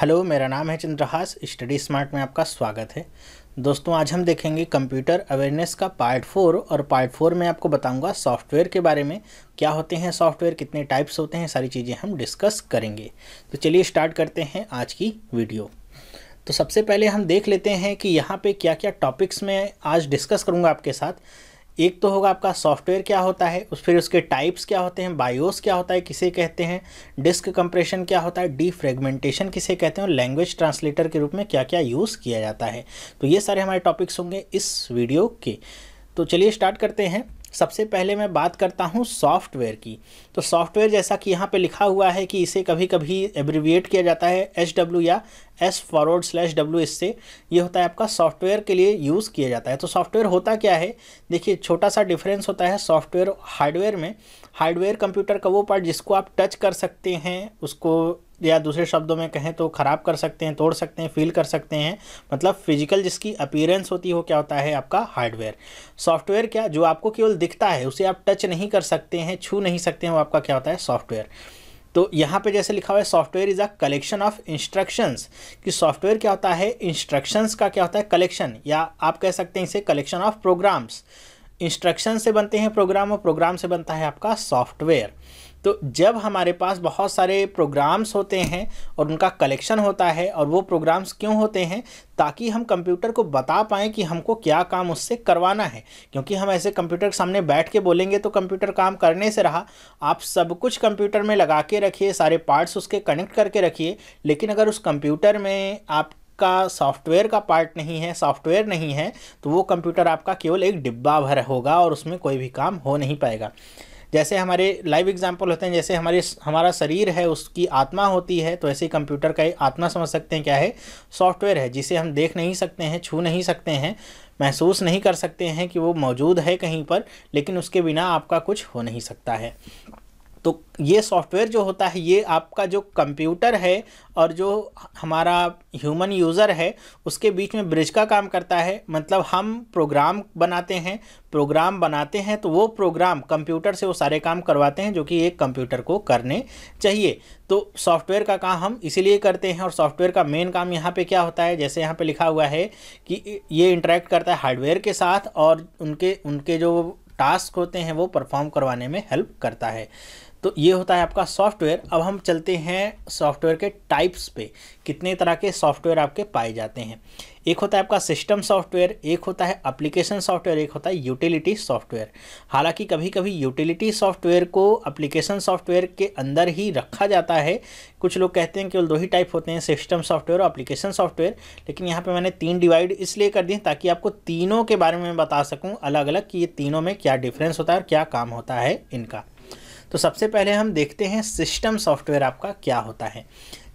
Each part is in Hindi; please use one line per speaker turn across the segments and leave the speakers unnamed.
हेलो मेरा नाम है चंद्रहास स्टडी स्मार्ट में आपका स्वागत है दोस्तों आज हम देखेंगे कंप्यूटर अवेयरनेस का पार्ट फोर और पार्ट फोर में आपको बताऊंगा सॉफ्टवेयर के बारे में क्या होते हैं सॉफ्टवेयर कितने टाइप्स होते हैं सारी चीज़ें हम डिस्कस करेंगे तो चलिए स्टार्ट करते हैं आज की वीडियो तो सबसे पहले हम देख लेते हैं कि यहाँ पर क्या क्या टॉपिक्स में आज डिस्कस करूँगा आपके साथ एक तो होगा आपका सॉफ्टवेयर क्या होता है उस फिर उसके टाइप्स क्या होते हैं बायोस क्या होता है किसे कहते हैं डिस्क कंप्रेशन क्या होता है डी फ्रेगमेंटेशन किसे कहते हैं और लैंग्वेज ट्रांसलेटर के रूप में क्या क्या यूज़ किया जाता है तो ये सारे हमारे टॉपिक्स होंगे इस वीडियो के तो चलिए स्टार्ट करते हैं सबसे पहले मैं बात करता हूँ सॉफ्टवेयर की तो सॉफ्टवेयर जैसा कि यहाँ पे लिखा हुआ है कि इसे कभी कभी एब्रिविएट किया जाता है एच डब्ल्यू या एस फॉरवर्ड स्लैश डब्ल्यू इससे ये होता है आपका सॉफ्टवेयर के लिए यूज़ किया जाता है तो सॉफ्टवेयर होता क्या है देखिए छोटा सा डिफरेंस होता है सॉफ्टवेयर हार्डवेयर में हार्डवेयर कंप्यूटर का वो पार्ट जिसको आप टच कर सकते हैं उसको या दूसरे शब्दों में कहें तो ख़राब कर सकते हैं तोड़ सकते हैं फील कर सकते हैं मतलब फिजिकल जिसकी अपीयरेंस होती है वो क्या होता है आपका हार्डवेयर सॉफ्टवेयर क्या जो आपको केवल दिखता है उसे आप टच नहीं कर सकते हैं छू नहीं सकते हैं वो आपका क्या होता है सॉफ्टवेयर तो यहाँ पे जैसे लिखा हुआ है software is a collection of instructions कि सॉफ्टवेयर क्या होता है इंस्ट्रक्शंस का क्या होता है कलेक्शन या आप कह सकते हैं इसे कलेक्शन ऑफ प्रोग्राम्स इंस्ट्रक्शन से बनते हैं प्रोग्राम और प्रोग्राम से बनता है आपका सॉफ्टवेयर तो जब हमारे पास बहुत सारे प्रोग्राम्स होते हैं और उनका कलेक्शन होता है और वो प्रोग्राम्स क्यों होते हैं ताकि हम कंप्यूटर को बता पाएँ कि हमको क्या काम उससे करवाना है क्योंकि हम ऐसे कंप्यूटर के सामने बैठ के बोलेंगे तो कंप्यूटर काम करने से रहा आप सब कुछ कंप्यूटर में लगा के रखिए सारे पार्ट्स उसके कनेक्ट करके रखिए लेकिन अगर उस कंप्यूटर में आप आपका सॉफ्टवेयर का पार्ट नहीं है सॉफ्टवेयर नहीं है तो वो कंप्यूटर आपका केवल एक डिब्बा भर होगा और उसमें कोई भी काम हो नहीं पाएगा जैसे हमारे लाइव एग्जाम्पल होते हैं जैसे हमारे हमारा शरीर है उसकी आत्मा होती है तो ऐसे ही कंप्यूटर का आत्मा समझ सकते हैं क्या है सॉफ्टवेयर है जिसे हम देख नहीं सकते हैं छू नहीं सकते हैं महसूस नहीं कर सकते हैं कि वो मौजूद है कहीं पर लेकिन उसके बिना आपका कुछ हो नहीं सकता है तो ये सॉफ्टवेयर जो होता है ये आपका जो कंप्यूटर है और जो हमारा ह्यूमन यूज़र है उसके बीच में ब्रिज का काम करता है मतलब हम प्रोग्राम बनाते हैं प्रोग्राम बनाते हैं तो वो प्रोग्राम कंप्यूटर से वो सारे काम करवाते हैं जो कि एक कंप्यूटर को करने चाहिए तो सॉफ्टवेयर का काम हम इसीलिए करते हैं और सॉफ्टवेयर का मेन काम यहाँ पर क्या होता है जैसे यहाँ पर लिखा हुआ है कि ये इंटरेक्ट करता है हार्डवेयर के साथ और उनके उनके जो टास्क होते हैं वो परफॉर्म करवाने में हेल्प करता है तो ये होता है आपका सॉफ्टवेयर अब हम चलते हैं सॉफ्टवेयर के टाइप्स पे कितने तरह के सॉफ्टवेयर आपके पाए जाते हैं एक होता है आपका सिस्टम सॉफ्टवेयर एक होता है एप्लीकेशन सॉफ्टवेयर एक होता है यूटिलिटी सॉफ्टवेयर हालांकि कभी कभी यूटिलिटी सॉफ्टवेयर को एप्लीकेशन सॉफ्टवेयर के अंदर ही रखा जाता है कुछ लोग कहते हैं केवल दो ही टाइप होते हैं सिस्टम सॉफ्टवेयर और एप्लीकेशन सॉफ्टवेयर लेकिन यहाँ पर मैंने तीन डिवाइड इसलिए कर दिए ताकि आपको तीनों के बारे में बता सकूँ अलग अलग कि ये तीनों में क्या डिफरेंस होता है और क्या काम होता है इनका तो सबसे पहले हम देखते हैं सिस्टम सॉफ्टवेयर आपका क्या होता है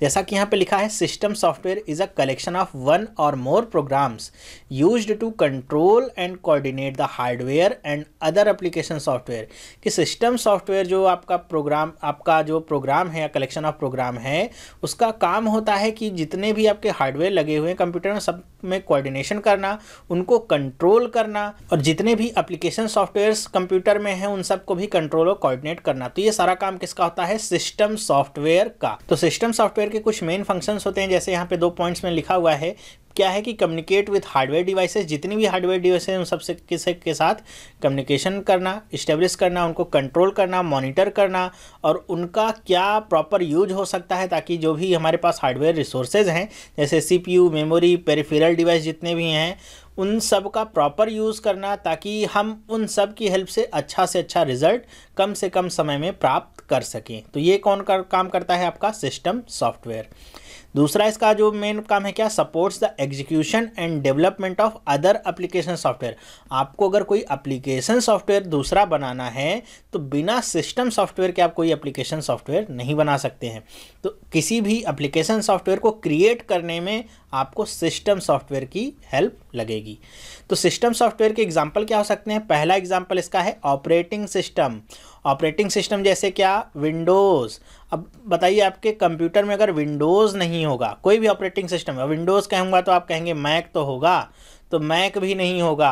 जैसा कि यहाँ पे लिखा है system software is a collection of one or more programs used to control and coordinate the hardware and other application software कि सिस्टम सॉफ्टवेयर जो आपका प्रोग्राम आपका जो प्रोग्राम है या कलेक्शन ऑफ प्रोग्राम है उसका काम होता है कि जितने भी आपके हार्डवेयर लगे हुए हैं कंप्यूटर में सब में कोऑर्डिनेशन करना उनको कंट्रोल करना और जितने भी एप्लीकेशन सॉफ्टवेयर कंप्यूटर में हैं उन सबको भी कंट्रोल और कोऑर्डिनेट करना तो ये सारा काम किसका होता है सिस्टम सॉफ्टवेयर का तो सिस्टम सॉफ्टवेयर सॉफ्टवेयर के कुछ मेन फंक्शंस होते हैं जैसे यहाँ पे दो पॉइंट्स में लिखा हुआ है क्या है कि कम्युनिकेट विथ हार्डवेयर डिवाइसेस जितनी भी हार्डवेयर डिवाइसेस हैं उन सबसे किसी के साथ कम्युनिकेशन करना इस्टेब्लिश करना उनको कंट्रोल करना मॉनिटर करना और उनका क्या प्रॉपर यूज हो सकता है ताकि जो भी हमारे पास हार्डवेयर रिसोर्सेज हैं जैसे सीपीयू मेमोरी पेरिफेरल डिवाइस जितने भी हैं उन सब का प्रॉपर यूज़ करना ताकि हम उन सब की हेल्प से अच्छा से अच्छा रिजल्ट कम से कम समय में प्राप्त कर सकें तो ये कौन कर, काम करता है आपका सिस्टम सॉफ्टवेयर दूसरा इसका जो मेन काम है क्या supports the execution and development of other application software आपको अगर कोई अप्लीकेशन सॉफ्टवेयर दूसरा बनाना है तो बिना सिस्टम सॉफ्टवेयर के आप कोई एप्लीकेशन सॉफ्टवेयर नहीं बना सकते हैं तो किसी भी एप्लीकेशन सॉफ्टवेयर को क्रिएट करने में आपको सिस्टम सॉफ्टवेयर की हेल्प लगेगी तो सिस्टम सॉफ्टवेयर के एग्जाम्पल क्या हो सकते हैं पहला एग्जाम्पल इसका है ऑपरेटिंग सिस्टम ऑपरेटिंग सिस्टम जैसे क्या विंडोज़ अब बताइए आपके कंप्यूटर में अगर विंडोज़ नहीं होगा कोई भी ऑपरेटिंग सिस्टम है विंडोज़ कहूँगा तो आप कहेंगे मैक तो होगा तो मैक भी नहीं होगा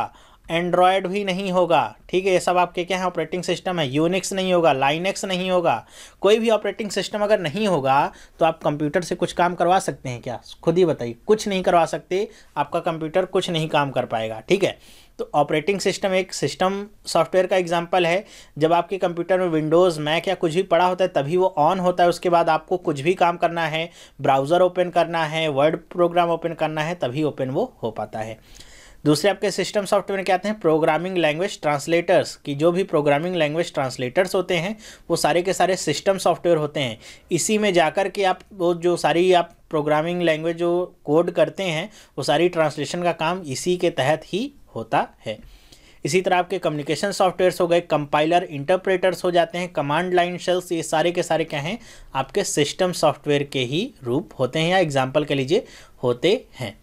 एंड्रॉयड भी नहीं होगा ठीक है ये सब आपके क्या है ऑपरेटिंग सिस्टम है यूनिक्स नहीं होगा लाइनेक्स नहीं होगा कोई भी ऑपरेटिंग सिस्टम अगर नहीं होगा तो आप कंप्यूटर से कुछ काम करवा सकते हैं क्या खुद ही बताइए कुछ नहीं करवा सकते आपका कंप्यूटर कुछ नहीं काम कर पाएगा ठीक है तो ऑपरेटिंग सिस्टम एक सिस्टम सॉफ्टवेयर का एग्जाम्पल है जब आपके कंप्यूटर में विंडोज़ मैक या कुछ भी पड़ा होता है तभी वो ऑन होता है उसके बाद आपको कुछ भी काम करना है ब्राउज़र ओपन करना है वर्ड प्रोग्राम ओपन करना है तभी ओपन वो हो पाता है दूसरे आपके सिस्टम सॉफ्टवेयर क्या आते हैं प्रोग्रामिंग लैंग्वेज ट्रांसलेटर्स की जो भी प्रोग्रामिंग लैंग्वेज ट्रांसलेटर्स होते हैं वो सारे के सारे सिस्टम सॉफ्टवेयर होते हैं इसी में जाकर के आप वो जो सारी आप प्रोग्रामिंग लैंग्वेज जो कोड करते हैं वो सारी ट्रांसलेशन का काम इसी के तहत ही होता है इसी तरह आपके कम्युनिकेशन सॉफ्टवेयर्स हो गए कंपाइलर इंटरप्रेटर्स हो जाते हैं कमांड लाइन शेल्स ये सारे के सारे क्या हैं आपके सिस्टम सॉफ्टवेयर के ही रूप होते हैं या एग्जाम्पल के लीजिए होते हैं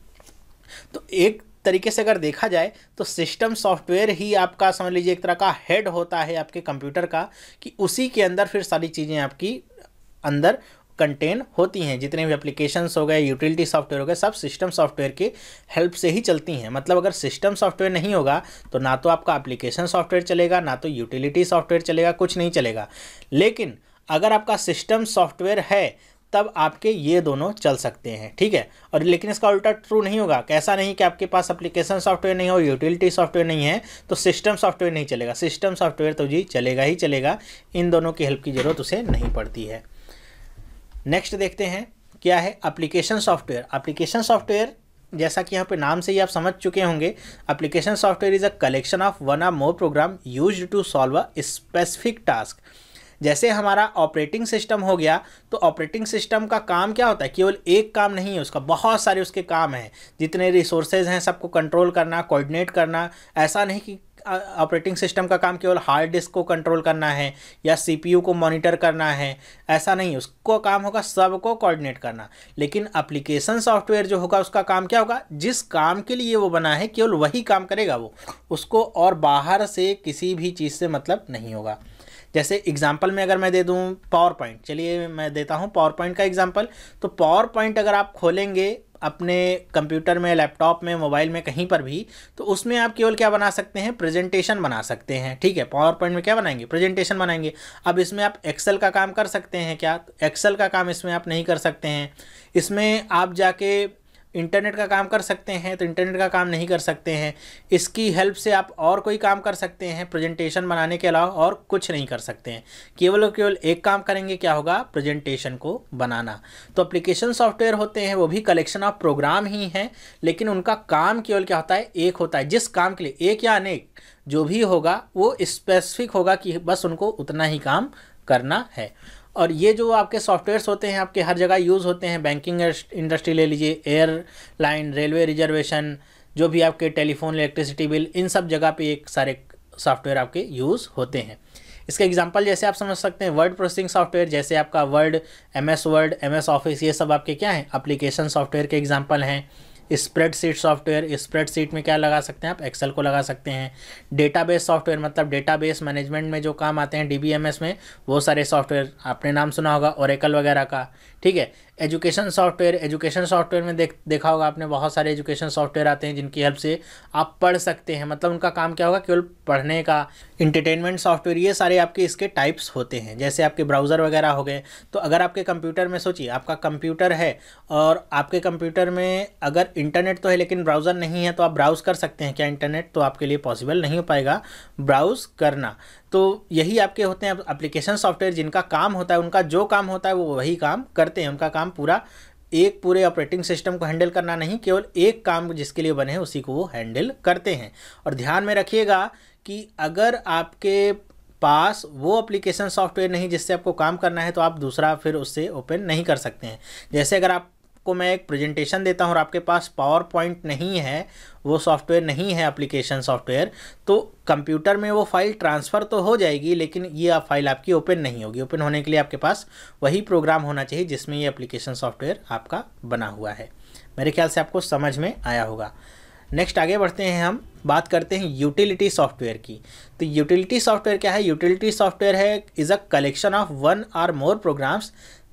तो एक तरीके से अगर देखा जाए तो सिस्टम सॉफ्टवेयर ही आपका समझ लीजिए एक तरह का हेड होता है आपके कंप्यूटर का कि उसी के अंदर फिर सारी चीज़ें आपकी अंदर कंटेन होती हैं जितने भी एप्लीकेशंस हो गए यूटिलिटी सॉफ्टवेयर हो गए सब सिस्टम सॉफ्टवेयर की हेल्प से ही चलती हैं मतलब अगर सिस्टम सॉफ्टवेयर नहीं होगा तो ना तो आपका एप्लीकेशन सॉफ्टवेयर चलेगा ना तो यूटिलिटी सॉफ्टवेयर चलेगा कुछ नहीं चलेगा लेकिन अगर आपका सिस्टम सॉफ्टवेयर है तब आपके ये दोनों चल सकते हैं ठीक है और लेकिन इसका उल्टा ट्रू नहीं होगा कैसा नहीं कि आपके पास एप्लीकेशन सॉफ्टवेयर नहीं हो यूटिलिटी सॉफ्टवेयर नहीं है तो सिस्टम सॉफ्टवेयर नहीं चलेगा सिस्टम सॉफ्टवेयर तो जी चलेगा ही चलेगा इन दोनों की हेल्प की ज़रूरत उसे नहीं पड़ती है नेक्स्ट देखते हैं क्या है एप्लीकेशन सॉफ्टवेयर एप्लीकेशन सॉफ्टवेयर जैसा कि यहाँ पे नाम से ही आप समझ चुके होंगे application software is a collection of one or more program use to solve a specific task जैसे हमारा ऑपरेटिंग सिस्टम हो गया तो ऑपरेटिंग सिस्टम का काम क्या होता है केवल एक काम नहीं है उसका बहुत सारे उसके काम हैं जितने रिसोर्सेज हैं सबको कंट्रोल करना कोऑर्डिनेट करना ऐसा नहीं कि ऑपरेटिंग सिस्टम का काम केवल हार्ड डिस्क को कंट्रोल करना है या सीपीयू को मॉनिटर करना है ऐसा नहीं उसको काम होगा सबको कोऑर्डिनेट करना लेकिन एप्लीकेशन सॉफ्टवेयर जो होगा उसका काम क्या होगा जिस काम के लिए वो बना है केवल वही काम करेगा वो उसको और बाहर से किसी भी चीज़ से मतलब नहीं होगा जैसे एग्जाम्पल में अगर मैं दे दूँ पावर पॉइंट चलिए मैं देता हूँ पावर पॉइंट का एग्जाम्पल तो पावर पॉइंट अगर आप खोलेंगे अपने कंप्यूटर में लैपटॉप में मोबाइल में कहीं पर भी तो उसमें आप केवल क्या बना सकते हैं प्रेजेंटेशन बना सकते हैं ठीक है पावर पॉइंट में क्या बनाएंगे प्रेजेंटेशन बनाएंगे अब इसमें आप एक्सेल का काम कर सकते हैं क्या एक्सेल का काम इसमें आप नहीं कर सकते हैं इसमें आप जाके इंटरनेट का काम कर सकते हैं तो इंटरनेट का काम नहीं कर सकते हैं इसकी हेल्प से आप और कोई काम कर सकते हैं प्रेजेंटेशन बनाने के अलावा और कुछ नहीं कर सकते हैं केवल और केवल एक काम करेंगे क्या होगा प्रेजेंटेशन को बनाना तो एप्लीकेशन सॉफ्टवेयर होते हैं वो भी कलेक्शन ऑफ प्रोग्राम ही हैं लेकिन उनका काम केवल क्या होता है एक होता है जिस काम के लिए एक या अनेक जो भी होगा वो स्पेसिफिक होगा कि बस उनको उतना ही काम करना है और ये जो आपके सॉफ्टवेयर्स होते हैं आपके हर जगह यूज़ होते हैं बैंकिंग इंडस्ट्री ले लीजिए एयरलाइन रेलवे रिजर्वेशन जो भी आपके टेलीफोन इलेक्ट्रिसिटी बिल इन सब जगह पे एक सारे सॉफ्टवेयर आपके यूज़ होते हैं इसके एग्जाम्पल जैसे आप समझ सकते हैं वर्ड प्रोसेसिंग सॉफ्टवेयर जैसे आपका word M S word M S office ये सब आपके क्या हैं अप्लीकेशन सॉफ्टवेयर के एग्जाम्पल हैं स्प्रेडशीट सॉफ्टवेयर स्प्रेडशीट में क्या लगा सकते हैं आप एक्सेल को लगा सकते हैं डेटाबेस सॉफ्टवेयर मतलब डेटाबेस मैनेजमेंट में जो काम आते हैं डीबीएमएस में वो सारे सॉफ्टवेयर आपने नाम सुना होगा ओरेकल वगैरह का ठीक है एजुकेशन सॉफ्टवेयर एजुकेशन सॉफ्टवेयर में देख देखा होगा आपने बहुत सारे एजुकेशन सॉफ्टवेयर आते हैं जिनकी हेल्प से आप पढ़ सकते हैं मतलब उनका काम क्या होगा केवल पढ़ने का इंटरटेनमेंट सॉफ्टवेयर ये सारे आपके इसके टाइप्स होते हैं जैसे आपके ब्राउज़र वगैरह हो गए तो अगर आपके कंप्यूटर में सोचिए आपका कंप्यूटर है और आपके कंप्यूटर में अगर इंटरनेट तो है लेकिन ब्राउज़र नहीं है तो आप ब्राउज़ कर सकते हैं क्या इंटरनेट तो आपके लिए पॉसिबल नहीं हो पाएगा ब्राउज़ करना तो यही आपके होते हैं एप्लीकेशन सॉफ्टवेयर जिनका काम होता है उनका जो काम होता है वो वही काम करते हैं उनका काम पूरा एक पूरे ऑपरेटिंग सिस्टम को हैंडल करना नहीं केवल एक काम जिसके लिए बने हैं उसी को वो हैंडल करते हैं और ध्यान में रखिएगा कि अगर आपके पास वो एप्लीकेशन सॉफ्टवेयर नहीं जिससे आपको काम करना है तो आप दूसरा फिर उससे ओपन नहीं कर सकते हैं जैसे अगर आप आपको मैं एक प्रेजेंटेशन देता हूँ और आपके पास पावर पॉइंट नहीं है वो सॉफ्टवेयर नहीं है एप्लीकेशन सॉफ्टवेयर तो कंप्यूटर में वो फाइल ट्रांसफ़र तो हो जाएगी लेकिन ये आप फाइल आपकी ओपन नहीं होगी ओपन होने के लिए आपके पास वही प्रोग्राम होना चाहिए जिसमें ये एप्लीकेशन सॉफ्टवेयर आपका बना हुआ है मेरे ख्याल से आपको समझ में आया होगा नेक्स्ट आगे बढ़ते हैं हम बात करते हैं यूटिलिटी सॉफ्टवेयर की तो यूटिलिटी सॉफ्टवेयर क्या है यूटिलिटी सॉफ्टवेयर है is a collection of one or more programs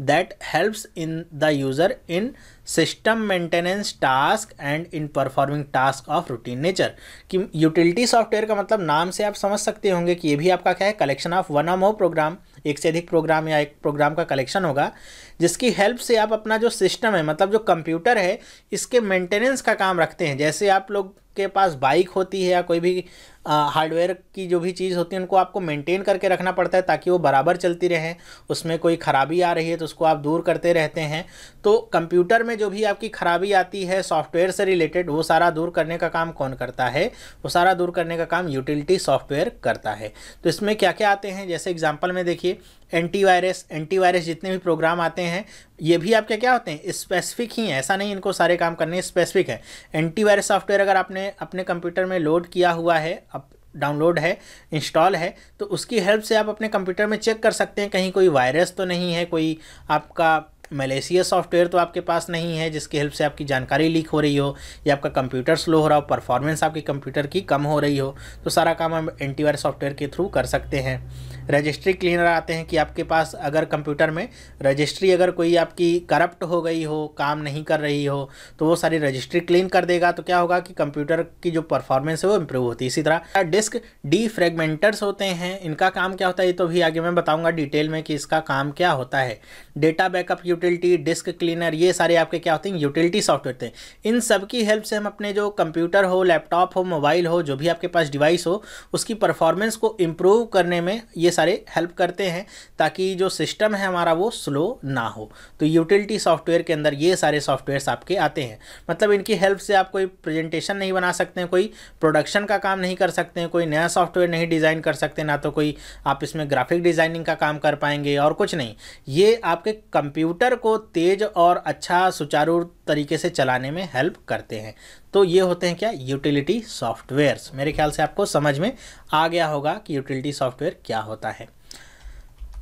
that helps in the user in system maintenance task and in performing task of routine nature कि यूटिलिटी सॉफ्टवेयर का मतलब नाम से आप समझ सकते होंगे कि ये भी आपका क्या है collection of one or more program एक से अधिक प्रोग्राम या एक प्रोग्राम का कलेक्शन होगा जिसकी हेल्प से आप अपना जो सिस्टम है मतलब जो कंप्यूटर है इसके मेंटेनेंस का काम रखते हैं जैसे आप लोग आपके पास बाइक होती है या कोई भी हार्डवेयर की जो भी चीज़ होती है उनको आपको मेंटेन करके रखना पड़ता है ताकि वो बराबर चलती रहे उसमें कोई ख़राबी आ रही है तो उसको आप दूर करते रहते हैं तो कंप्यूटर में जो भी आपकी ख़राबी आती है सॉफ्टवेयर से रिलेटेड वो सारा दूर करने का काम कौन करता है वो सारा दूर करने का काम यूटिलिटी सॉफ्टवेयर करता है तो इसमें क्या क्या आते हैं जैसे एग्जाम्पल में देखिए एंटीवायरस एंटीवायरस जितने भी प्रोग्राम आते हैं ये भी आपके क्या होते हैं स्पेसिफिक ही हैं ऐसा नहीं इनको सारे काम करने स्पेसिफिक है एंटीवायरस सॉफ्टवेयर अगर आपने अपने कंप्यूटर में लोड किया हुआ है अब डाउनलोड है इंस्टॉल है तो उसकी हेल्प से आप अपने कंप्यूटर में चेक कर सकते हैं कहीं कोई वायरस तो नहीं है कोई आपका मलेशिया सॉफ्टवेयर तो आपके पास नहीं है जिसकी हेल्प से आपकी जानकारी लीक हो रही हो या आपका कंप्यूटर स्लो हो रहा हो परफॉर्मेंस आपके कंप्यूटर की कम हो रही हो तो सारा काम हम एंटीवायरस सॉफ्टवेयर के थ्रू कर सकते हैं रजिस्ट्री क्लीनर आते हैं कि आपके पास अगर कंप्यूटर में रजिस्ट्री अगर कोई आपकी करप्ट हो गई हो काम नहीं कर रही हो तो वो सारी रजिस्ट्री क्लीन कर देगा तो क्या होगा कि कंप्यूटर की जो परफॉर्मेंस है वो इम्प्रूव होती है इसी तरह डिस्क डी फ्रेगमेंटर्स होते हैं इनका काम क्या होता है ये तो भी आगे मैं बताऊँगा डिटेल में कि इसका काम क्या होता है data backup utility disk cleaner ये सारे आपके क्या होते हैं यूटिलिटी सॉफ्टवेयर थे इन सब की हेल्प से हम अपने जो कंप्यूटर हो लैपटॉप हो मोबाइल हो जो भी आपके पास डिवाइस हो उसकी परफॉर्मेंस को इम्प्रूव करने में ये सारे हेल्प करते हैं ताकि जो सिस्टम है हमारा वो स्लो ना हो तो यूटिलिटी सॉफ्टवेयर के अंदर ये सारे सॉफ्टवेयर्स आपके आते हैं मतलब इनकी हेल्प से आप कोई प्रेजेंटेशन नहीं बना सकते हैं कोई प्रोडक्शन का काम नहीं कर सकते हैं कोई नया सॉफ्टवेयर नहीं डिज़ाइन कर सकते ना तो कोई आप इसमें ग्राफिक डिज़ाइनिंग का काम कर पाएंगे और कुछ नहीं ये आपके कंप्यूटर को तेज़ और अच्छा सुचारू तरीके से चलाने में हेल्प करते हैं तो ये होते हैं क्या यूटिलिटी सॉफ्टवेयर्स मेरे ख्याल से आपको समझ में आ गया होगा कि यूटिलिटी सॉफ्टवेयर क्या होता है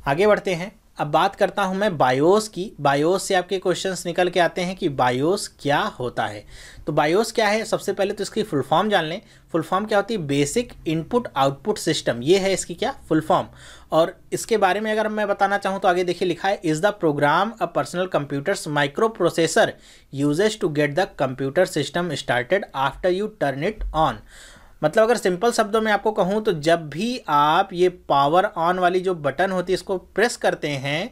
आगे बढ़ते हैं अब बात करता हूं मैं बायोस की बायोस से आपके क्वेश्चंस निकल के आते हैं कि बायोस क्या होता है तो बायोस क्या है सबसे पहले तो इसकी फुल फॉर्म जान लें फुल फॉर्म क्या होती है बेसिक इनपुट आउटपुट सिस्टम ये है इसकी क्या फुल फॉर्म और इसके बारे में अगर मैं बताना चाहूँ तो आगे देखिए लिखा है is the program a personal computers microprocessor uses to get the computer system started after you turn it on मतलब अगर सिंपल शब्दों में आपको कहूँ तो जब भी आप ये पावर ऑन वाली जो बटन होती है इसको प्रेस करते हैं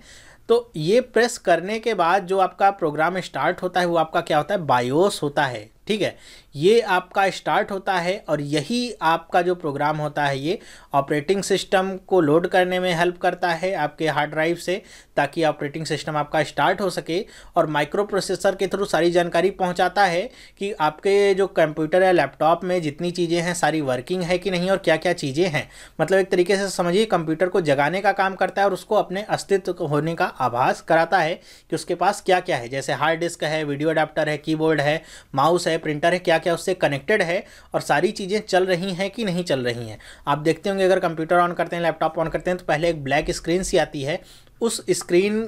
तो ये प्रेस करने के बाद जो आपका प्रोग्राम स्टार्ट होता है वो आपका क्या होता है बायोस होता है ठीक है ये आपका स्टार्ट होता है और यही आपका जो प्रोग्राम होता है ये ऑपरेटिंग सिस्टम को लोड करने में हेल्प करता है आपके हार्ड ड्राइव से ताकि ऑपरेटिंग सिस्टम आपका स्टार्ट हो सके और माइक्रो प्रोसेसर के थ्रू सारी जानकारी पहुंचाता है कि आपके जो कंप्यूटर या लैपटॉप में जितनी चीज़ें हैं सारी वर्किंग है कि नहीं और क्या क्या चीज़ें हैं मतलब एक तरीके से समझिए कंप्यूटर को जगाने का काम करता है और उसको अपने अस्तित्व होने का आभास कराता है कि उसके पास क्या क्या है जैसे हार्ड डिस्क है वीडियो अडाप्टर है कीबोर्ड है माउस है प्रिंटर है क्या क्या उससे कनेक्टेड है और सारी चीज़ें चल रही हैं कि नहीं चल रही हैं आप देखते होंगे अगर कंप्यूटर ऑन करते हैं लैपटॉप ऑन करते हैं तो पहले एक ब्लैक स्क्रीन सी आती है उस स्क्रीन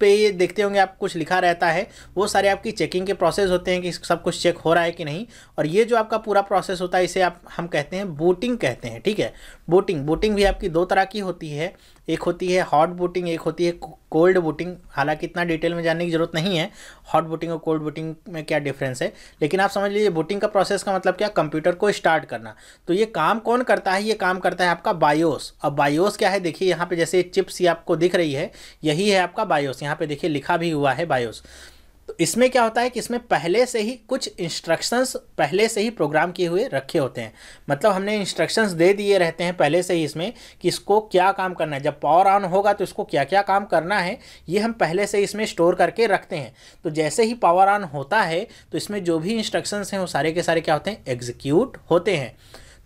पे ये देखते होंगे आप कुछ लिखा रहता है वो सारे आपकी चेकिंग के प्रोसेस होते हैं कि सब कुछ चेक हो रहा है कि नहीं और ये जो आपका पूरा प्रोसेस होता है इसे आप हम कहते हैं बूटिंग कहते हैं ठीक है बोटिंग बोटिंग भी आपकी दो तरह की होती है एक होती है हॉट बोटिंग एक होती है कोल्ड बोटिंग हालांकि इतना डिटेल में जानने की ज़रूरत नहीं है हॉट बोटिंग और कोल्ड बोटिंग में क्या डिफरेंस है लेकिन आप समझ लीजिए बोटिंग का प्रोसेस का मतलब क्या कंप्यूटर को स्टार्ट करना तो ये काम कौन करता है ये काम करता है आपका बायोस अब बायोस क्या है देखिए यहाँ पर जैसे चिप्स ही आपको दिख रही है यही है आपका बायोस यहाँ पर देखिए लिखा भी हुआ है बायोस इसमें क्या होता है कि इसमें पहले से ही कुछ इंस्ट्रक्शंस पहले से ही प्रोग्राम किए हुए रखे होते हैं मतलब हमने इंस्ट्रक्शंस दे दिए रहते हैं पहले से ही इसमें कि इसको क्या काम करना है जब पावर ऑन होगा तो इसको क्या क्या काम करना है ये हम पहले से इसमें स्टोर करके रखते हैं तो जैसे ही पावर ऑन होता है तो इसमें जो भी इंस्ट्रक्शंस हैं वो सारे के सारे क्या होते हैं एग्जीक्यूट होते हैं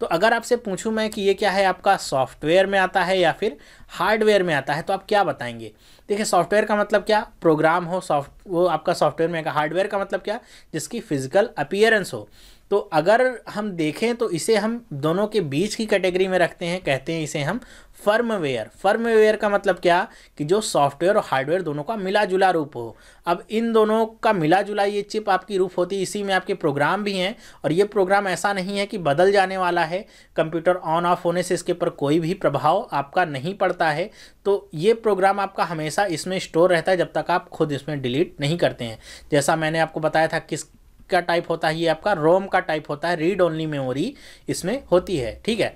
तो अगर आपसे पूछूं मैं कि ये क्या है आपका सॉफ्टवेयर में आता है या फिर हार्डवेयर में आता है तो आप क्या बताएंगे देखिए सॉफ्टवेयर का मतलब क्या प्रोग्राम हो सॉफ्ट वो आपका सॉफ्टवेयर में हार्डवेयर का मतलब क्या जिसकी फिजिकल अपियरेंस हो तो अगर हम देखें तो इसे हम दोनों के बीच की कैटेगरी में रखते हैं कहते हैं इसे हम फर्मवेयर फर्मवेयर का मतलब क्या कि जो सॉफ्टवेयर और हार्डवेयर दोनों का मिला जुला रूप हो अब इन दोनों का मिला जुला ये चिप आपकी रूप होती है इसी में आपके प्रोग्राम भी हैं और ये प्रोग्राम ऐसा नहीं है कि बदल जाने वाला है कंप्यूटर ऑन ऑफ होने से इसके ऊपर कोई भी प्रभाव आपका नहीं पड़ता है तो ये प्रोग्राम आपका हमेशा इसमें स्टोर रहता है जब तक आप खुद इसमें डिलीट नहीं करते हैं जैसा मैंने आपको बताया था किस का टाइप होता है ये आपका रोम का टाइप होता है रीड ओनली मेमोरी इसमें होती है ठीक है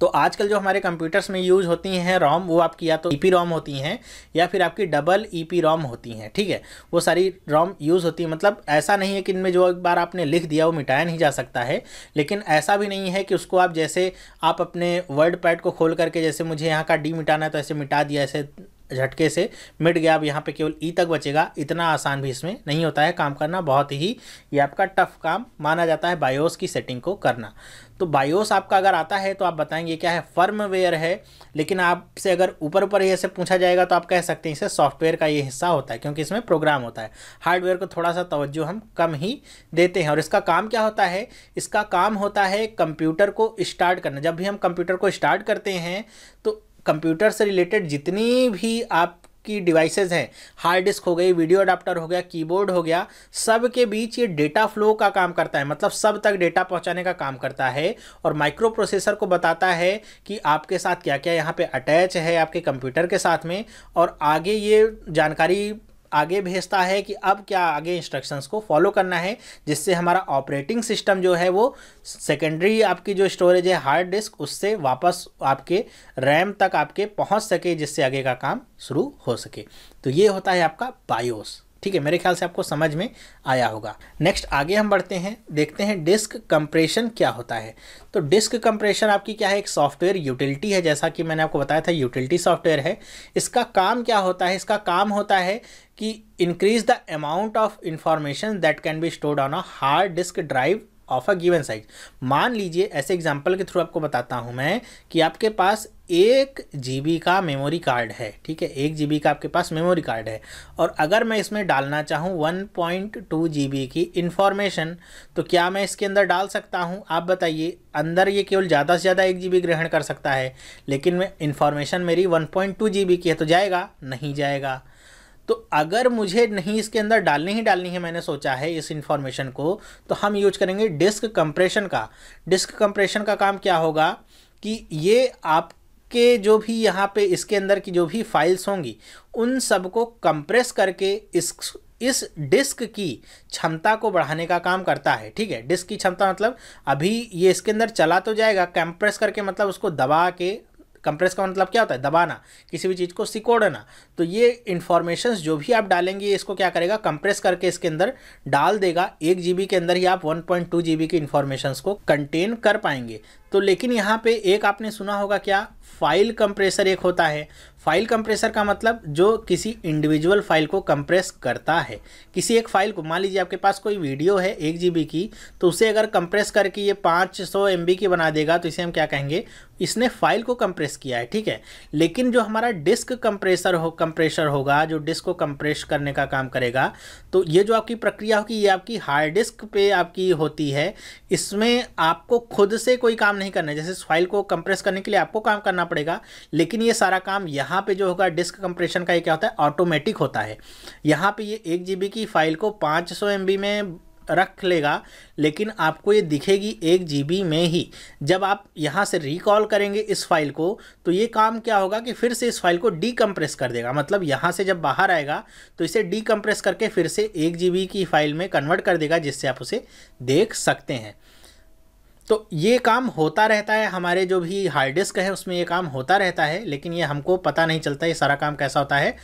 तो आजकल जो हमारे कंप्यूटर्स में यूज होती हैं रोम वो आपकी या तो ई e रोम होती हैं या फिर आपकी डबल ई रोम होती हैं ठीक है वो सारी रोम यूज़ होती है मतलब ऐसा नहीं है कि इनमें जो एक बार आपने लिख दिया वो मिटाया नहीं जा सकता है लेकिन ऐसा भी नहीं है कि उसको आप जैसे आप अपने वर्ड पैड को खोल करके जैसे मुझे यहाँ का डी मिटाना है तो ऐसे मिटा दिया ऐसे झटके से मिट गया अब यहाँ पे केवल ई तक बचेगा इतना आसान भी इसमें नहीं होता है काम करना बहुत ही ये आपका टफ काम माना जाता है बायोस की सेटिंग को करना तो बायोस आपका अगर आता है तो आप बताएंगे क्या है फर्मवेयर है लेकिन आपसे अगर ऊपर ऊपर ही ऐसे पूछा जाएगा तो आप कह सकते हैं इसे सॉफ्टवेयर का ये हिस्सा होता है क्योंकि इसमें प्रोग्राम होता है हार्डवेयर को थोड़ा सा तवज्जो हम कम ही देते हैं और इसका काम क्या होता है इसका काम होता है कंप्यूटर को स्टार्ट करना जब भी हम कंप्यूटर को स्टार्ट करते हैं तो कंप्यूटर से रिलेटेड जितनी भी आप की डिवाइसेज हैं हार्ड डिस्क हो गई वीडियो अडाप्टर हो गया कीबोर्ड हो गया सब के बीच ये डेटा फ्लो का काम करता है मतलब सब तक डेटा पहुंचाने का काम करता है और माइक्रो प्रोसेसर को बताता है कि आपके साथ क्या क्या यहाँ पे अटैच है आपके कंप्यूटर के साथ में और आगे ये जानकारी आगे भेजता है कि अब क्या आगे इंस्ट्रक्शंस को फॉलो करना है जिससे हमारा ऑपरेटिंग सिस्टम जो है वो सेकेंडरी आपकी जो स्टोरेज है हार्ड डिस्क उससे वापस आपके रैम तक आपके पहुंच सके जिससे आगे का काम शुरू हो सके तो ये होता है आपका बायोस ठीक है मेरे ख्याल से आपको समझ में आया होगा नेक्स्ट आगे हम बढ़ते हैं देखते हैं डिस्क कंप्रेशन क्या होता है तो डिस्क कंप्रेशन आपकी क्या है एक सॉफ्टवेयर यूटिलिटी है जैसा कि मैंने आपको बताया था यूटिलिटी सॉफ्टवेयर है इसका काम क्या होता है इसका काम होता है कि increase the amount of information that can be stored on a hard disk drive of a given size मान लीजिए ऐसे एग्जाम्पल के थ्रू आपको बताता हूँ मैं कि आपके पास एक जी का मेमोरी कार्ड है ठीक है एक जी का आपके पास मेमोरी कार्ड है और अगर मैं इसमें डालना चाहूँ वन पॉइंट की इन्फॉर्मेशन तो क्या मैं इसके अंदर डाल सकता हूँ आप बताइए अंदर ये केवल ज़्यादा से ज़्यादा एक जी ग्रहण कर सकता है लेकिन मैं इन्फॉर्मेशन मेरी वन पॉइंट की है तो जाएगा नहीं जाएगा तो अगर मुझे नहीं इसके अंदर डालनी ही डालनी है मैंने सोचा है इस इन्फॉर्मेशन को तो हम यूज करेंगे डिस्क कंप्रेशन का डिस्क कंप्रेशन का काम क्या होगा कि ये आप के जो भी यहाँ पे इसके अंदर की जो भी फाइल्स होंगी उन सब को कंप्रेस करके इस इस डिस्क की क्षमता को बढ़ाने का काम करता है ठीक है डिस्क की क्षमता मतलब अभी ये इसके अंदर चला तो जाएगा कंप्रेस करके मतलब उसको दबा के कंप्रेस का मतलब क्या होता है दबाना किसी भी चीज़ को सिकोड़ना तो ये इन्फॉर्मेशन जो भी आप डालेंगे इसको क्या करेगा कंप्रेस करके इसके अंदर डाल देगा एक जी के अंदर ही आप वन पॉइंट की इन्फॉर्मेशन को कंटेन कर पाएंगे तो लेकिन यहाँ पे एक आपने सुना होगा क्या फाइल कंप्रेसर एक होता है फाइल कंप्रेसर का मतलब जो किसी इंडिविजुअल फाइल को कंप्रेस करता है किसी एक फाइल को मान लीजिए आपके पास कोई वीडियो है एक जी की तो उसे अगर कंप्रेस करके ये पाँच सौ की बना देगा तो इसे हम क्या कहेंगे इसने फाइल को कंप्रेस किया है ठीक है लेकिन जो हमारा डिस्क कंप्रेसर हो कंप्रेसर होगा जो डिस्क को कंप्रेस करने का काम करेगा तो ये जो आपकी प्रक्रिया होगी ये आपकी हार्ड डिस्क पे आपकी होती है इसमें आपको खुद से कोई काम नहीं करना है जैसे फाइल को कंप्रेस करने के लिए आपको काम करना पड़ेगा लेकिन ये सारा काम यहाँ यहाँ पे जो होगा डिस्क कंप्रेशन का ये क्या होता है ऑटोमेटिक होता है यहाँ पे ये एक जी की फ़ाइल को पाँच सौ में रख लेगा लेकिन आपको ये दिखेगी एक जी में ही जब आप यहाँ से रिकॉल करेंगे इस फाइल को तो ये काम क्या होगा कि फिर से इस फाइल को डीकम्प्रेस कर देगा मतलब यहाँ से जब बाहर आएगा तो इसे डीकम्प्रेस करके फिर से एक जी की फ़ाइल में कन्वर्ट कर देगा जिससे आप उसे देख सकते हैं तो ये काम होता रहता है हमारे जो भी हार्ड डिस्क है उसमें ये काम होता रहता है लेकिन ये हमको पता नहीं चलता ये सारा काम कैसा होता है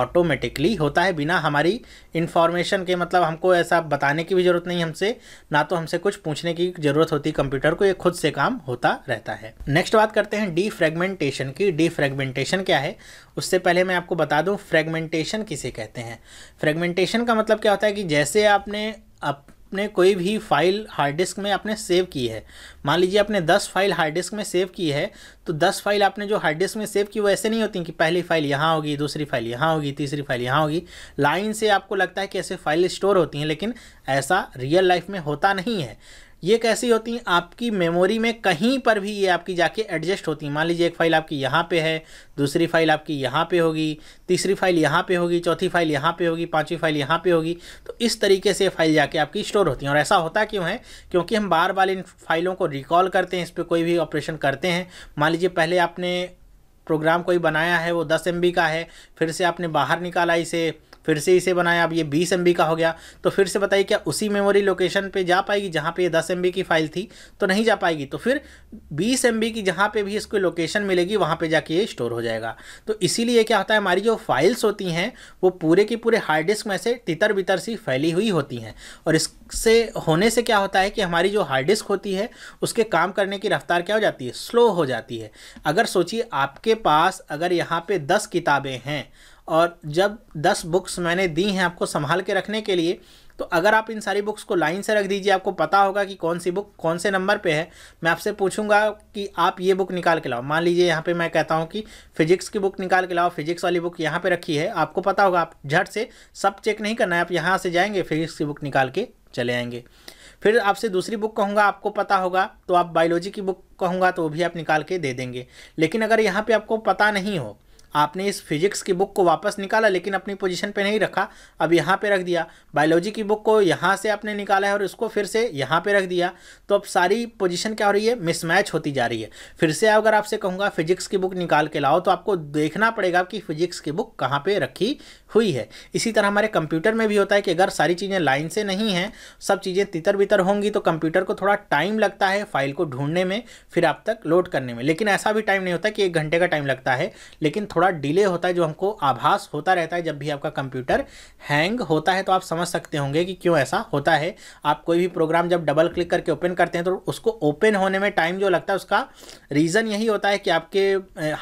ऑटोमेटिकली होता है बिना हमारी इन्फॉर्मेशन के मतलब हमको ऐसा बताने की भी ज़रूरत नहीं हमसे ना तो हमसे कुछ पूछने की ज़रूरत होती कंप्यूटर को ये खुद से काम होता रहता है नेक्स्ट बात करते हैं डी फ्रेगमेंटेशन की डी फ्रेगमेंटेशन क्या है उससे पहले मैं आपको बता दूँ फ्रेगमेंटेशन किसे कहते हैं फ्रेगमेंटेशन का मतलब क्या होता है कि जैसे आपने अप आपने कोई भी फाइल हार्ड डिस्क में आपने सेव की है मान लीजिए आपने दस फाइल हार्ड डिस्क में सेव की है तो दस फाइल आपने जो हार्ड डिस्क में सेव की वो ऐसे नहीं होती कि पहली फाइल यहाँ होगी दूसरी फाइल यहाँ होगी तीसरी फाइल यहाँ होगी लाइन से आपको लगता है कि ऐसे फाइल स्टोर होती हैं लेकिन ऐसा रियल लाइफ में होता नहीं है ये कैसी होती हैं आपकी मेमोरी में कहीं पर भी ये आपकी जाके एडजस्ट होती हैं मान लीजिए एक फ़ाइल आपकी यहाँ पे है दूसरी फाइल आपकी यहाँ पे होगी तीसरी फाइल यहाँ पे होगी चौथी फाइल यहाँ पे होगी पांचवी फाइल यहाँ पे होगी तो इस तरीके से फाइल जाके आपकी स्टोर होती हैं और ऐसा होता क्यों है क्योंकि हम बार बार इन फाइलों को रिकॉल करते हैं इस पर कोई भी ऑपरेशन करते हैं मान लीजिए पहले आपने प्रोग्राम कोई बनाया है वो दस एम का है फिर से आपने बाहर निकाला इसे फिर से इसे बनाया अब ये बीस एम का हो गया तो फिर से बताइए क्या उसी मेमोरी लोकेशन पर जा पाएगी जहाँ पर ये दस एम की फ़ाइल थी तो नहीं जा पाएगी तो फिर बीस एम की जहाँ पर भी इसको लोकेशन मिलेगी वहाँ पर जाके ये स्टोर हो जाएगा तो इसीलिए क्या होता है हमारी जो फाइल्स होती हैं वो पूरे के पूरे हार्ड डिस्क में से तितर बितर सी फैली हुई होती हैं और इससे होने से क्या होता है कि हमारी जो हार्ड डिस्क होती है उसके काम करने की रफ्तार क्या हो जाती है स्लो हो जाती है अगर सोचिए आपके पास अगर यहाँ पे दस किताबें हैं और जब दस बुक्स मैंने दी हैं आपको संभाल के रखने के लिए तो अगर आप इन सारी बुक्स को लाइन से रख दीजिए आपको पता होगा कि कौन सी बुक कौन से नंबर पे है मैं आपसे पूछूंगा कि आप ये बुक निकाल के लाओ मान लीजिए यहाँ पे मैं कहता हूँ कि फिजिक्स की बुक निकाल के लाओ फिजिक्स वाली बुक यहाँ पे रखी है आपको पता होगा आप झट से सब चेक नहीं करना है आप यहाँ से जाएंगे फिजिक्स की बुक निकाल के चले आएंगे फिर आपसे दूसरी बुक कहूँगा आपको पता होगा तो आप बायोलॉजी की बुक कहूँगा तो वो भी आप निकाल के दे देंगे लेकिन अगर यहाँ पर आपको पता नहीं हो आपने इस फिजिक्स की बुक को वापस निकाला लेकिन अपनी पोजीशन पे नहीं रखा अब यहाँ पे रख दिया बायोलॉजी की बुक को यहाँ से आपने निकाला है और इसको फिर से यहाँ पे रख दिया तो अब सारी पोजीशन क्या हो रही है मिसमैच होती जा रही है फिर से अगर आपसे कहूँगा फिजिक्स की बुक निकाल के लाओ तो आपको देखना पड़ेगा कि फिजिक्स की बुक कहाँ पर रखी हुई है इसी तरह हमारे कंप्यूटर में भी होता है कि अगर सारी चीज़ें लाइन से नहीं हैं सब चीज़ें तितर बितर होंगी तो कंप्यूटर को थोड़ा टाइम लगता है फाइल को ढूंढने में फिर आप तक लोड करने में लेकिन ऐसा भी टाइम नहीं होता कि एक घंटे का टाइम लगता है लेकिन थोड़ा थोड़ा डिले होता है जो हमको आभास होता रहता है जब भी आपका कंप्यूटर हैंग होता है तो आप समझ सकते होंगे कि क्यों ऐसा होता है आप कोई भी प्रोग्राम जब डबल क्लिक करके ओपन करते हैं तो उसको ओपन होने में टाइम जो लगता है उसका रीज़न यही होता है कि आपके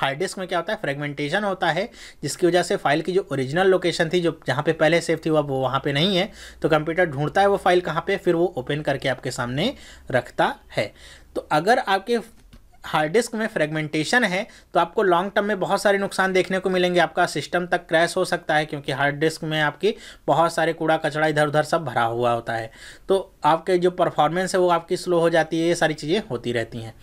हार्ड डिस्क में क्या होता है फ्रेगमेंटेशन होता है जिसकी वजह से फाइल की जो ओरिजिनल लोकेशन थी जो जहाँ पर पहले सेव थी वो वहाँ पर नहीं है तो कंप्यूटर ढूंढता है वो फाइल कहाँ पर फिर वो ओपन करके आपके सामने रखता है तो अगर आपके हार्ड डिस्क में फ्रेगमेंटेशन है तो आपको लॉन्ग टर्म में बहुत सारे नुकसान देखने को मिलेंगे आपका सिस्टम तक क्रैश हो सकता है क्योंकि हार्ड डिस्क में आपकी बहुत सारे कूड़ा कचड़ा इधर उधर सब भरा हुआ होता है तो आपके जो परफॉर्मेंस है वो आपकी स्लो हो जाती है ये सारी चीज़ें होती रहती हैं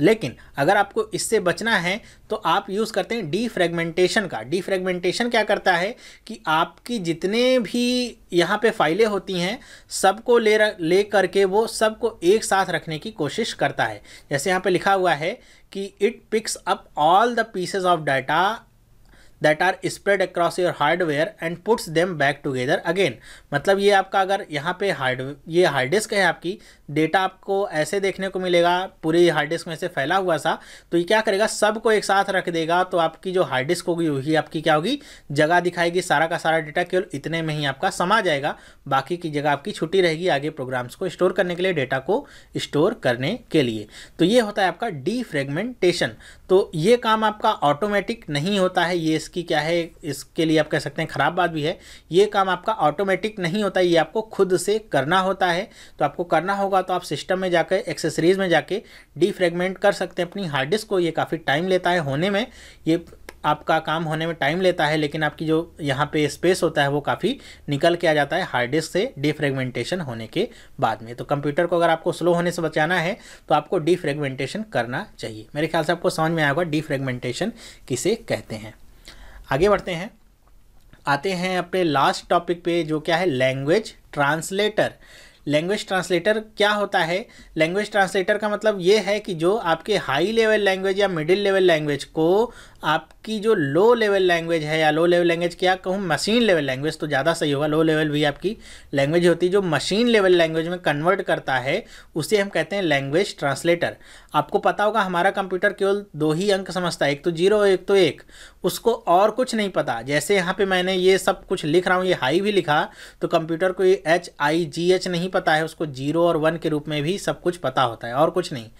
लेकिन अगर आपको इससे बचना है तो आप यूज़ करते हैं डी फ्रेगमेंटेशन का डी फ्रेगमेंटेशन क्या करता है कि आपकी जितने भी यहाँ पे फाइलें होती हैं सबको ले ले करके वो सबको एक साथ रखने की कोशिश करता है जैसे यहाँ पे लिखा हुआ है कि it picks up all the pieces of data that are spread across your hardware and puts them back together again मतलब ये आपका अगर यहाँ पे हार्ड ये हार्ड डिस्क है आपकी डेटा आपको ऐसे देखने को मिलेगा पूरी हार्ड डिस्क में से फैला हुआ सा तो ये क्या करेगा सबको एक साथ रख देगा तो आपकी जो हार्ड डिस्क होगी वही आपकी क्या होगी जगह दिखाएगी सारा का सारा डेटा केवल इतने में ही आपका समा जाएगा बाकी की जगह आपकी छुट्टी रहेगी आगे प्रोग्राम्स को स्टोर करने के लिए डेटा को स्टोर करने के लिए तो ये होता है आपका डी फ्रेगमेंटेशन तो ये काम आपका ऑटोमेटिक नहीं होता है ये इसकी क्या है इसके लिए आप कह सकते हैं ख़राब बात भी है ये काम आपका ऑटोमेटिक नहीं होता ये आपको खुद से करना होता है तो आपको करना होगा तो आप सिस्टम में जाकर एक्सेसरीज़ में जाके डी कर सकते हैं अपनी हार्ड डिस्क को ये काफ़ी टाइम लेता है होने में ये आपका काम होने में टाइम लेता है लेकिन आपकी जो यहाँ पे स्पेस होता है वो काफ़ी निकल के आ जाता है हार्ड डिस्क से डिफ्रेगमेंटेशन होने के बाद में तो कंप्यूटर को अगर आपको स्लो होने से बचाना है तो आपको डिफ्रेगमेंटेशन करना चाहिए मेरे ख्याल से आपको समझ में आएगा होगा डिफ्रेगमेंटेशन किसे कहते हैं आगे बढ़ते हैं आते हैं अपने लास्ट टॉपिक पे जो क्या है लैंग्वेज ट्रांसलेटर लैंग्वेज ट्रांसलेटर क्या होता है लैंग्वेज ट्रांसलेटर का मतलब ये है कि जो आपके हाई लेवल लैंग्वेज या मिडिल लेवल लैंग्वेज को आपकी जो लो लेवल लैंग्वेज है या लो लेवल लैंग्वेज क्या कहूँ मशीन लेवल लैंग्वेज तो ज़्यादा सही होगा लो लेवल भी आपकी लैंग्वेज होती है जो मशीन लेवल लैंग्वेज में कन्वर्ट करता है उसे हम कहते हैं लैंग्वेज ट्रांसलेटर आपको पता होगा हमारा कंप्यूटर केवल दो ही अंक समझता है एक तो जीरो एक तो एक उसको और कुछ नहीं पता जैसे यहाँ पे मैंने ये सब कुछ लिख रहा हूँ ये हाई भी लिखा तो कंप्यूटर को ये एच आई जी एच नहीं पता है उसको जीरो और वन के रूप में भी सब कुछ पता होता है और कुछ नहीं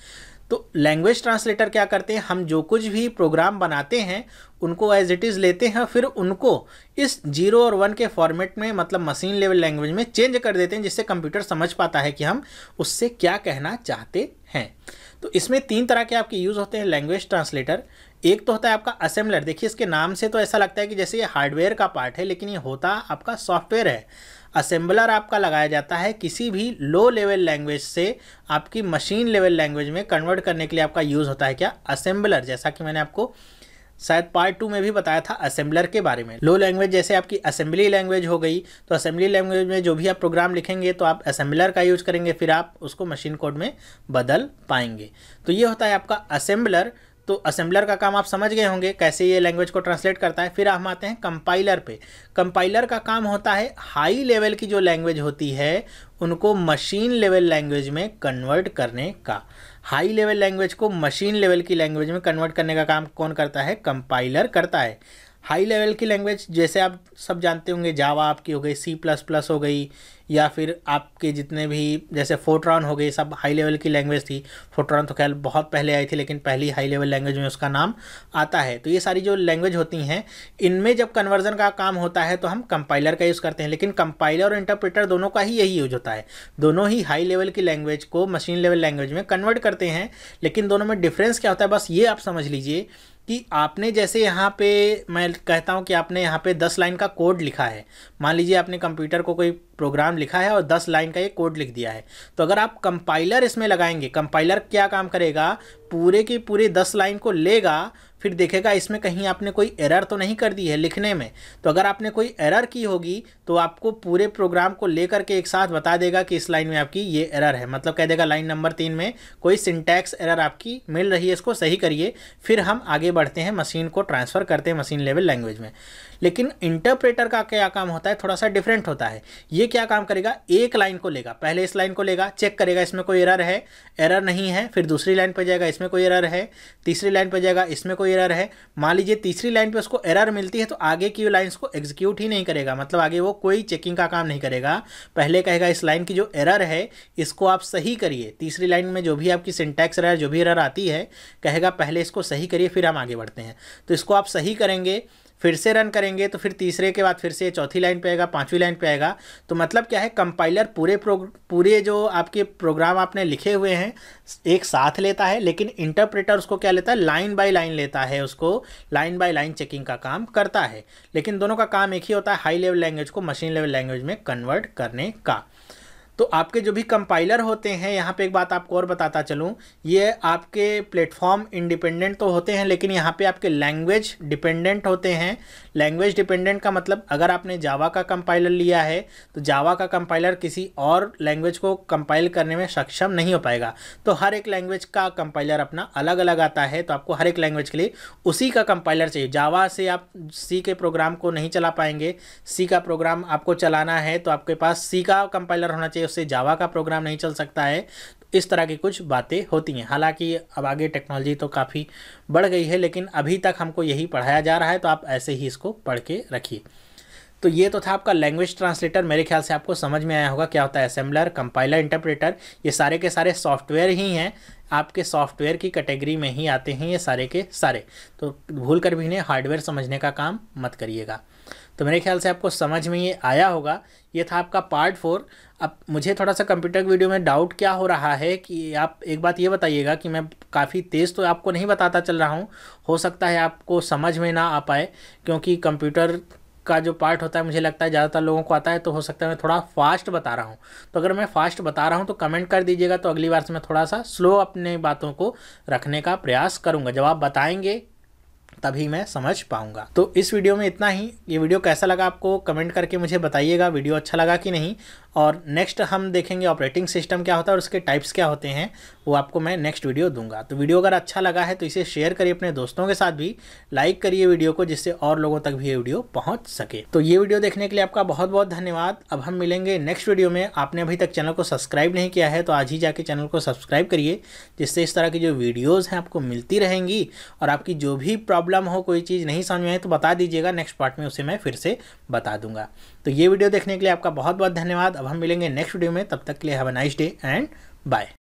तो लैंग्वेज ट्रांसलेटर क्या करते हैं हम जो कुछ भी प्रोग्राम बनाते हैं उनको एज इट इज़ लेते हैं फिर उनको इस जीरो और वन के फॉर्मेट में मतलब मशीन लेवल लैंग्वेज में चेंज कर देते हैं जिससे कंप्यूटर समझ पाता है कि हम उससे क्या कहना चाहते हैं तो इसमें तीन तरह के आपके यूज़ होते हैं लैंग्वेज ट्रांसलेटर एक तो होता है आपका असेंबलर देखिए इसके नाम से तो ऐसा लगता है कि जैसे ये हार्डवेयर का पार्ट है लेकिन ये होता आपका सॉफ्टवेयर है असेंबलर आपका लगाया जाता है किसी भी लो लेवल लैंग्वेज से आपकी मशीन लेवल लैंग्वेज में कन्वर्ट करने के लिए आपका यूज़ होता है क्या असेंबलर जैसा कि मैंने आपको शायद पार्ट टू में भी बताया था असेंबलर के बारे में लो लैंग्वेज जैसे आपकी असेंबली लैंग्वेज हो गई तो असेंबली लैंग्वेज में जो भी आप प्रोग्राम लिखेंगे तो आप असेंबलर का यूज करेंगे फिर आप उसको मशीन कोड में बदल पाएंगे तो ये होता है आपका असेंबलर तो असेंबलर का काम आप समझ गए होंगे कैसे ये लैंग्वेज को ट्रांसलेट करता है फिर हम आते हैं कंपाइलर पे कंपाइलर का काम होता है हाई लेवल की जो लैंग्वेज होती है उनको मशीन लेवल लैंग्वेज में कन्वर्ट करने का हाई लेवल लैंग्वेज को मशीन लेवल की लैंग्वेज में कन्वर्ट करने का काम कौन करता है कंपाइलर करता है हाई लेवल की लैंग्वेज जैसे आप सब जानते होंगे जावा आपकी हो गई सी प्लस प्लस हो गई या फिर आपके जितने भी जैसे फोट्रॉन हो गई सब हाई लेवल की लैंग्वेज थी फोट्रॉन तो खैर बहुत पहले आई थी लेकिन पहली हाई लेवल लैंग्वेज में उसका नाम आता है तो ये सारी जो लैंग्वेज होती हैं इनमें जब कन्वर्जन का काम होता है तो हम कंपाइलर का यूज़ करते हैं लेकिन कंपाइलर और इंटरप्रेटर दोनों का ही यही यूज होता है दोनों ही हाई लेवल की लैंग्वेज को मशीन लेवल लैंग्वेज में कन्वर्ट करते हैं लेकिन दोनों में डिफरेंस क्या होता है बस ये आप समझ लीजिए कि आपने जैसे यहाँ पे मैं कहता हूँ कि आपने यहाँ पे दस लाइन का कोड लिखा है मान लीजिए आपने कंप्यूटर को कोई प्रोग्राम लिखा है और दस लाइन का ये कोड लिख दिया है तो अगर आप कंपाइलर इसमें लगाएंगे कंपाइलर क्या काम करेगा पूरे की पूरी दस लाइन को लेगा फिर देखेगा इसमें कहीं आपने कोई एरर तो नहीं कर दी है लिखने में तो अगर आपने कोई एरर की होगी तो आपको पूरे प्रोग्राम को लेकर के एक साथ बता देगा कि इस लाइन में आपकी ये एरर है मतलब कह देगा लाइन नंबर तीन में कोई सिंटैक्स एरर आपकी मिल रही है इसको सही करिए फिर हम आगे बढ़ते हैं मशीन को ट्रांसफ़र करते हैं मशीन लेवल लैंग्वेज में लेकिन इंटरप्रेटर का क्या काम होता है थोड़ा सा डिफरेंट होता है ये क्या काम करेगा एक लाइन को लेगा पहले इस लाइन को लेगा चेक करेगा इसमें कोई एरर है एरर नहीं है फिर दूसरी लाइन पर जाएगा इसमें कोई एरर है तीसरी लाइन पर जाएगा इसमें कोई एरर है मान लीजिए तीसरी लाइन पर उसको एरर मिलती है तो आगे की लाइन्स को एग्जीक्यूट ही नहीं करेगा मतलब आगे वो कोई चेकिंग का काम नहीं करेगा पहले कहेगा इस लाइन की जो एरर है इसको आप सही करिए तीसरी लाइन में जो भी आपकी सिंटैक्स एरर जो भी एरर आती है कहेगा पहले इसको सही करिए फिर हम आगे बढ़ते हैं तो इसको आप सही करेंगे फिर से रन करेंगे तो फिर तीसरे के बाद फिर से चौथी लाइन पे आएगा पाँचवीं लाइन पे आएगा तो मतलब क्या है कंपाइलर पूरे पूरे जो आपके प्रोग्राम आपने लिखे हुए हैं एक साथ लेता है लेकिन इंटरप्रेटर उसको क्या लेता है लाइन बाय लाइन लेता है उसको लाइन बाय लाइन चेकिंग का काम करता है लेकिन दोनों का काम एक ही होता है हाई लेवल लैंग्वेज को मशीन लेवल लैंग्वेज में कन्वर्ट करने का तो आपके जो भी कंपाइलर होते हैं यहाँ पे एक बात आपको और बताता चलूँ ये आपके प्लेटफॉर्म इंडिपेंडेंट तो होते हैं लेकिन यहाँ पे आपके लैंग्वेज डिपेंडेंट होते हैं लैंग्वेज डिपेंडेंट का मतलब अगर आपने जावा का कंपाइलर लिया है तो जावा का कंपाइलर किसी और लैंग्वेज को कंपाइल करने में सक्षम नहीं हो पाएगा तो हर एक लैंग्वेज का कंपाइलर अपना अलग अलग आता है तो आपको हर एक लैंग्वेज के लिए उसी का कंपाइलर चाहिए जावा से आप सी के प्रोग्राम को नहीं चला पाएंगे सी का प्रोग्राम आपको चलाना है तो आपके पास सी का कंपाइलर होना चाहिए है उससे जावा का प्रोग्राम नहीं चल सकता है तो इस तरह की कुछ बातें होती हैं हालांकि अब आगे टेक्नोलॉजी तो काफ़ी बढ़ गई है लेकिन अभी तक हमको यही पढ़ाया जा रहा है तो आप ऐसे ही इसको पढ़ के रखिए तो ये तो था आपका लैंग्वेज ट्रांसलेटर मेरे ख्याल से आपको समझ में आया होगा क्या होता है असेंबलर कंपाइलर इंटरप्रेटर ये सारे के सारे सॉफ्टवेयर ही हैं आपके सॉफ्टवेयर की कैटेगरी में ही आते हैं ये सारे के सारे तो भूल कर भी इन्हें हार्डवेयर समझने का काम मत करिएगा तो मेरे ख्याल से आपको समझ में ये आया होगा ये था आपका पार्ट फोर अब मुझे थोड़ा सा कंप्यूटर वीडियो में डाउट क्या हो रहा है कि आप एक बात ये बताइएगा कि मैं काफ़ी तेज़ तो आपको नहीं बताता चल रहा हूँ हो सकता है आपको समझ में ना आ पाए क्योंकि कंप्यूटर का जो पार्ट होता है मुझे लगता है ज़्यादातर लोगों को आता है तो हो सकता है मैं थोड़ा फास्ट बता रहा हूँ तो अगर मैं फास्ट बता रहा हूँ तो कमेंट कर दीजिएगा तो अगली बार से मैं थोड़ा सा स्लो अपने बातों को रखने का प्रयास करूँगा जब आप बताएंगे तभी मैं समझ पाऊंगा तो इस वीडियो में इतना ही ये वीडियो कैसा लगा आपको कमेंट करके मुझे बताइएगा वीडियो अच्छा लगा कि नहीं और नेक्स्ट हम देखेंगे ऑपरेटिंग सिस्टम क्या होता है और उसके टाइप्स क्या होते हैं वो आपको मैं नेक्स्ट वीडियो दूंगा तो वीडियो अगर अच्छा लगा है तो इसे शेयर करिए अपने दोस्तों के साथ भी लाइक करिए वीडियो को जिससे और लोगों तक भी ये वीडियो पहुँच सके तो ये वीडियो देखने के लिए आपका बहुत बहुत धन्यवाद अब हम मिलेंगे नेक्स्ट वीडियो में आपने अभी तक चैनल को सब्सक्राइब नहीं किया है तो आज ही जाके चैनल को सब्सक्राइब करिए जिससे इस तरह की जो वीडियोज़ हैं आपको मिलती रहेंगी और आपकी जो भी प्रॉब्लम हो कोई चीज़ नहीं समझ में आए तो बता दीजिएगा नेक्स्ट पार्ट में उसे मैं फिर से बता दूंगा तो ये वीडियो देखने के लिए आपका बहुत बहुत धन्यवाद अब हम मिलेंगे नेक्स्ट वीडियो में तब तक के लिए have a nice day and bye